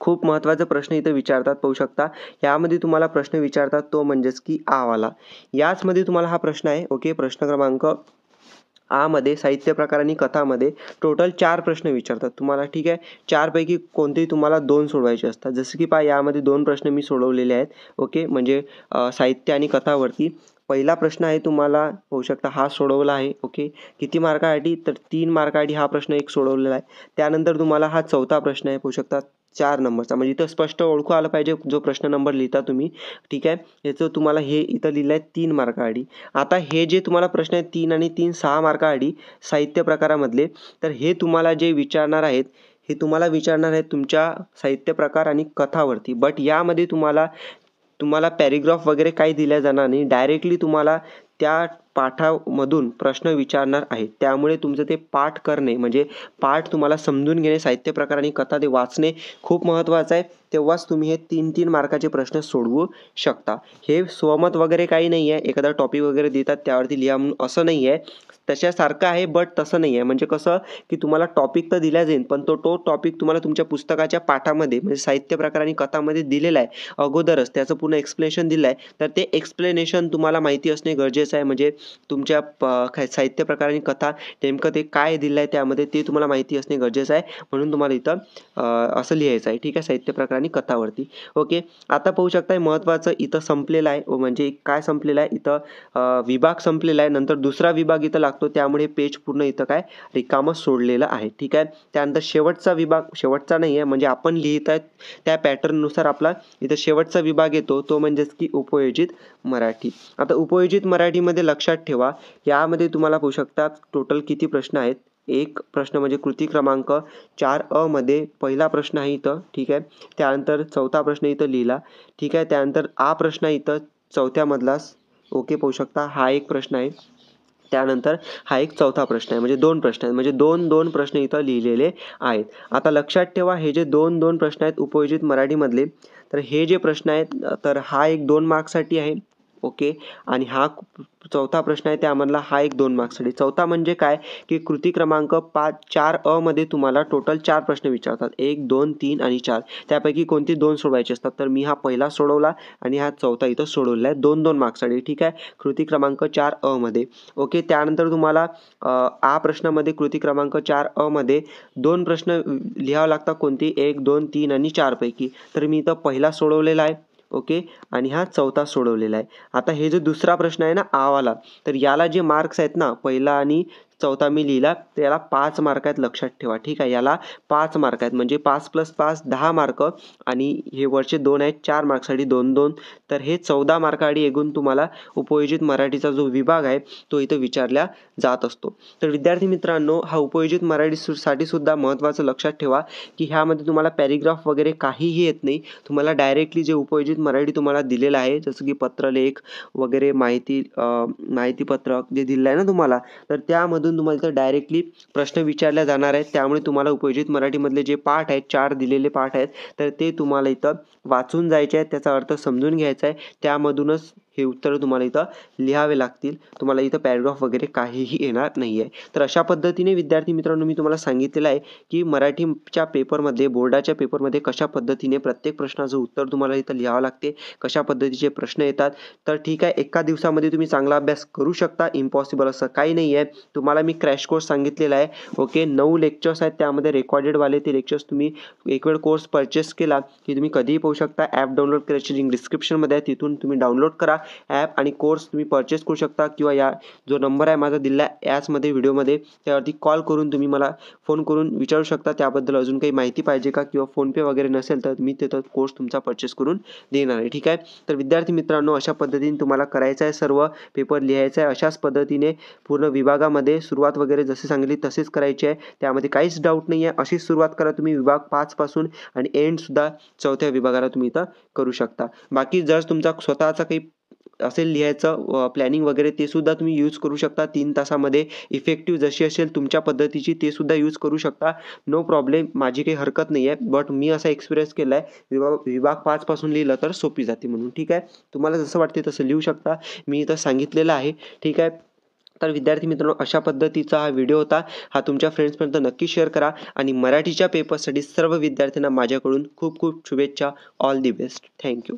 खूप महत्त्वाचा प्रश्न इथं विचारतात पाहू शकता यामध्ये तुम्हाला प्रश्न विचारतात तो म्हणजेच की आवाला याचमध्ये तुम्हाला हा प्रश्न आहे ओके प्रश्न क्रमांक आमध्ये साहित्य प्रकार आणि कथामध्ये टोटल चार प्रश्न विचारतात तुम्हाला ठीक आहे चारपैकी कोणतेही तुम्हाला दोन सोडवायचे असतात जसं की पा यामध्ये दोन प्रश्न मी सोडवलेले आहेत ओके म्हणजे साहित्य आणि कथावरती पहिला प्रश्न आहे तुम्हाला होऊ शकता हा सोडवला आहे ओके किती मार्कासाठी तर तीन मार्कासाठी हा प्रश्न एक सोडवलेला आहे त्यानंतर तुम्हाला हा चौथा प्रश्न आहे होऊ शकता चार नंबरचा म्हणजे इथं स्पष्ट ओळखू आलं पाहिजे जो प्रश्न नंबर लिहिता तुम्ही ठीक आहे याचं तुम्हाला हे इथं लिहिलं आहे तीन मार्क आता हे जे तुम्हाला प्रश्न आहे तीन आणि तीन सहा मार्क साहित्य प्रकारामधले तर हे तुम्हाला जे विचारणार आहेत हे तुम्हाला विचारणार आहेत तुमच्या साहित्य प्रकार आणि कथावरती बट यामध्ये तुम्हाला तुम्हाला पॅरेग्राफ वगैरे काही दिल्या जाणार नाही डायरेक्टली तुम्हाला त्या पाठामधून प्रश्न विचारणार आहे त्यामुळे तुमचं ते पाठ करणे म्हणजे पाठ तुम्हाला समजून घेणे साहित्य प्रकार आणि कथा ते वाचणे खूप महत्त्वाचं आहे तेव्हाच तुम्ही हे तीन तीन मार्काचे प्रश्न सोडवू शकता हे स्वमत वगैरे काही नाही आहे एखादा टॉपिक वगैरे देतात त्यावरती लिहा म्हणून असं नाही आहे तशासारखं आहे बट तसं नाही आहे म्हणजे कसं की तुम्हाला टॉपिक तर दिला जाईल पण तो तो टॉपिक तुम्हाला तुमच्या पुस्तकाच्या पाठामध्ये म्हणजे साहित्य प्रकार आणि कथामध्ये दिलेला आहे अगोदरच त्याचं पूर्ण एक्सप्लेनेशन दिलं आहे तर ते एक्सप्लेनेशन तुम्हाला माहिती असणे गरजेचं आहे म्हणजे तुमच्या प साहित्य प्रकार आणि कथा नेमकं ते काय दिलं आहे त्यामध्ये ते तुम्हाला माहिती असणे गरजेचं आहे म्हणून तुम्हाला इथं असं लिहायचं आहे ठीक आहे साहित्य प्रकार आणि कथावरती ओके आता पाहू शकताय महत्त्वाचं इथं संपलेलं आहे म्हणजे काय संपलेलं आहे इथं विभाग संपलेला आहे नंतर दुसरा विभाग इथं लागतो त्यामुळे पेज पूर्ण इथं काय रिकामं सोडलेलं आहे ठीक आहे त्यानंतर शेवटचा विभाग शेवटचा नाही आहे म्हणजे आपण लिहित आहेत त्या पॅटर्ननुसार आपला इथं शेवटचा विभाग येतो तो म्हणजेच की उपयोजित मराठी आता उपयोजित मराठीमध्ये लक्षात ठेवा यामध्ये तुम्हाला पाहू शकता टोटल किती प्रश्न आहेत एक प्रश्न म्हणजे कृती क्रमांक चार अ मध्ये पहिला प्रश्न आहे इथं ठीक आहे त्यानंतर चौथा प्रश्न इथं लिहिला ठीक आहे त्यानंतर आ प्रश्न इथं चौथ्यामधला ओके पाहू शकता हा एक प्रश्न आहे त्यानंतर हा एक चौथा प्रश्न आहे म्हणजे दोन प्रश्न आहेत म्हणजे दोन दोन प्रश्न इथं लिहिलेले आहेत आता लक्षात ठेवा हे जे दोन दोन प्रश्न आहेत उपयोजित मराठीमधले तर हे जे प्रश्न आहेत तर हा एक दोन मार्कसाठी आहे ओके आणि हा चौथा प्रश्न आहे त्यामधला हा एक दोन मार्क्ससाठी चौथा म्हणजे काय की कृती क्रमांक पाच चार अमध्ये तुम्हाला टोटल चार प्रश्न विचारतात एक दोन तीन आणि चार त्यापैकी कोणती दोन सोडवायचे असतात तर मी हा पहिला सोडवला आणि हा चौथा इथं सोडवला आहे दोन दोन मार्क्ससाठी ठीक आहे कृती क्रमांक चार अमध्ये ओके त्यानंतर तुम्हाला आ प्रश्नामध्ये कृती क्रमांक चार अमध्ये दोन प्रश्न लिहावं लागतात कोणती एक दोन तीन आणि चारपैकी तर मी इथं पहिला सोडवलेला आहे ओके आणि हा चौथा सोडवलेला आहे आता हे जो दुसरा प्रश्न आहे ना आवाला तर याला जे मार्क्स आहेत ना पहिला आणि चौथा मी लिहिला तर याला पाच मार्क आहेत लक्षात ठेवा ठीक आहे याला पाच मार्क आहेत म्हणजे पाच प्लस पाच दहा मार्क आणि हे वरचे दोन आहेत चार मार्कसाठी दोन दोन तर हे चौदा मार्काआडी एकूण तुम्हाला उपयोजित मराठीचा जो विभाग आहे तो इथं विचारला जात असतो तर विद्यार्थी मित्रांनो हा उपयोजित मराठी सु साठी सुद्धा महत्त्वाचं लक्षात ठेवा की ह्यामध्ये तुम्हाला पॅरेग्राफ वगैरे काहीही येत नाही तुम्हाला डायरेक्टली जे उपयोजित मराठी तुम्हाला दिलेलं आहे जसं की पत्रलेख वगैरे माहिती माहितीपत्रक जे दिलेलं आहे ना तुम्हाला तर त्यामधून तुम्हाला इथं डायरेक्टली प्रश्न विचारल्या जाणार आहेत त्यामुळे तुम्हाला उपयोजित मराठीमधले जे पाठ आहेत चार दिलेले पाठ आहेत तर ते तुम्हाला इथं वाचून जायचे आहेत त्याचा अर्थ समजून घ्यायचा आहे त्यामधूनच हे उत्तरं तुम्हाला इथं लिहावे लागतील तुम्हाला इथं पॅरेग्राफ वगैरे काहीही येणार नाही आहे तर अशा पद्धतीने विद्यार्थी मित्रांनो मी तुम्हाला सांगितलेलं आहे की मराठीच्या पेपरमध्ये बोर्डाच्या पेपरमध्ये कशा पद्धतीने प्रत्येक प्रश्नाचं उत्तर तुम्हाला इथं लिहावं लागते कशा पद्धतीचे प्रश्न येतात तर ठीक आहे एका दिवसामध्ये तुम्ही चांगला अभ्यास करू शकता इम्पॉसिबल असं काही नाही आहे तुम्हाला मी क्रॅश कोर्स सांगितलेला आहे ओके नऊ लेक्चर्स आहेत त्यामध्ये रेकॉर्डेडवाले ते लेक्चर्स तुम्ही एक वेळ कोर्स परचेस केला की तुम्ही कधीही पाहू शकता ॲप डाउनलोड करायची लिंक डिस्क्रिप्शनमध्ये आहे तिथून तुम्ही डाउनलोड करा ॲप आणि कोर्स तुम्ही परचेस करू शकता किंवा या जो नंबर आहे माझा दिला याचमध्ये व्हिडिओमध्ये त्यावरती कॉल करून तुम्ही मला फोन करून विचारू शकता त्याबद्दल अजून काही माहिती पाहिजे का किंवा फोनपे वगैरे नसेल तर मी तिथं कोर्स तुमचा परचेस करून देणार आहे ठीक आहे तर विद्यार्थी मित्रांनो अशा पद्धतीने तुम्हाला करायचं आहे सर्व पेपर लिहायचा आहे अशाच पद्धतीने पूर्ण विभागामध्ये सुरुवात वगैरे जसे सांगितली तसेच करायची आहे त्यामध्ये काहीच डाऊट नाही आहे अशीच सुरुवात करा तुम्ही विभाग पाचपासून आणि एंडसुद्धा चौथ्या विभागात प्रकारे तुम्ही इथं करू शकता बाकी जर तुमचा स्वतःचा काही असेल लिहायचं प्लॅनिंग वगैरे ते सुद्धा तुम्ही यूज करू शकता तीन तासामध्ये इफेक्टिव्ह जशी असेल तुमच्या पद्धतीची ते सुद्धा यूज करू शकता नो प्रॉब्लेम माझी काही हरकत नाही आहे बट मी असा एक्सपिरियन्स केला आहे विभाग विभाग पाचपासून लिहिलं तर सोपी जाते म्हणून ठीक आहे तुम्हाला जसं वाटते तसं लिहू शकता मी इथं सांगितलेलं आहे ठीक आहे तर विद्यार्थी मित्रांनो अशा पद्धतीचा हा व्हिडिओ होता हा तुमच्या फ्रेंड्सपर्यंत नक्की शेअर करा आणि मराठीच्या पेपरसाठी सर्व विद्यार्थ्यांना माझ्याकडून खूप खूप शुभेच्छा ऑल दी बेस्ट थँक्यू